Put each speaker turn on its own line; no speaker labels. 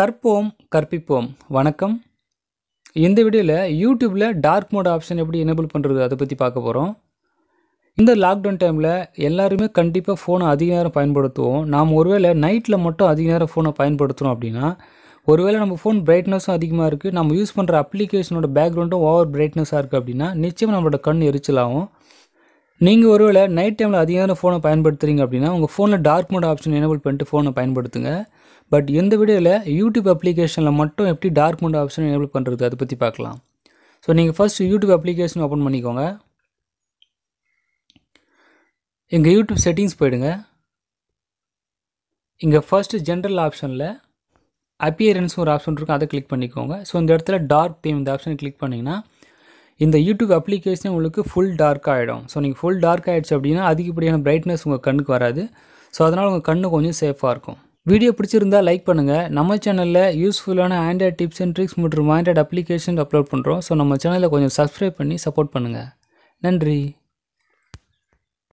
கற்போம் கற்பிப்போம் வணக்கம் இந்த வீடியோவில் யூடியூப்பில் டார்க் மோட் ஆப்ஷன் எப்படி எனேபிள் பண்ணுறது அதை பற்றி பார்க்க போகிறோம் இந்த லாக்டவுன் டைமில் எல்லாருமே கண்டிப்பாக ஃபோனை அதிக நேரம் பயன்படுத்துவோம் நாம் ஒருவேளை நைட்டில் மட்டும் அதிக நேரம் ஃபோனை பயன்படுத்துகிறோம் அப்படின்னா ஒருவேளை நம்ம ஃபோன் பிரைட்னஸும் அதிகமாக இருக்குது நம்ம யூஸ் பண்ணுற அப்ளிகேஷனோட பேக்ரவுண்டும் ஓவர் பிரைட்னஸாக இருக்குது அப்படின்னா நிச்சயம் நம்மளோட கண் எரிச்சலாகும் நீங்கள் ஒருவேளை நைட் டைமில் அதிகமான ஃபோனை பயன்படுத்துகிறீங்க அப்படின்னா உங்கள் ஃபோனில் டார்க் மோட் ஆப்ஷன் எனேபிள் பண்ணிட்டு ஃபோனை பயன்படுத்துங்க பட் இந்த வீடியோவில் யூடியூப் அப்ளிகேஷனில் மட்டும் எப்படி டார்க் மோட் ஆப்ஷன் எனேபிள் பண்ணுறது அதை பற்றி பார்க்கலாம் ஸோ நீங்கள் ஃபஸ்ட்டு யூடியூப் அப்ளிகேஷன் ஓப்பன் பண்ணிக்கோங்க எங்கள் யூடியூப் செட்டிங்ஸ் போயிடுங்க இங்கே ஃபஸ்ட்டு ஜென்ரல் ஆப்ஷனில் அப்பியரன்ஸ் ஒரு ஆப்ஷன் இருக்கும் அதை கிளிக் பண்ணிக்கோங்க ஸோ இந்த இடத்துல டார்க் தீம் இந்த ஆப்ஷனை கிளிக் பண்ணிங்கன்னா இந்த யூடியூப் அப்ளிகேஷனே உங்களுக்கு ஃபுல் டார்க் ஆகிடும் ஸோ நீங்கள் ஃபுல் டார்க் ஆகிடுச்சு அப்படின்னா அதிகப்படியான பிரைட்னஸ் உங்கள் கண்ணுக்கு வராது ஸோ அதனால் உங்கள் கண்ணு கொஞ்சம் சேஃபாக இருக்கும் வீடியோ பிடிச்சிருந்தால் லைக் பண்ணுங்கள் நம்ம சேனலில் யூஸ்ஃபுல்லான ஆண்ட்ராய்ட் டிப்ஸ் அண்ட் ட்ரிக்ஸ் மற்றும் ஆண்ட்ராய்ட் அப்ளிகேஷன் அப்லோட் பண்ணுறோம் ஸோ நம்ம சேனலில் கொஞ்சம் சப்ஸ்கிரைப் பண்ணி சப்போர்ட் பண்ணுங்கள் நன்றி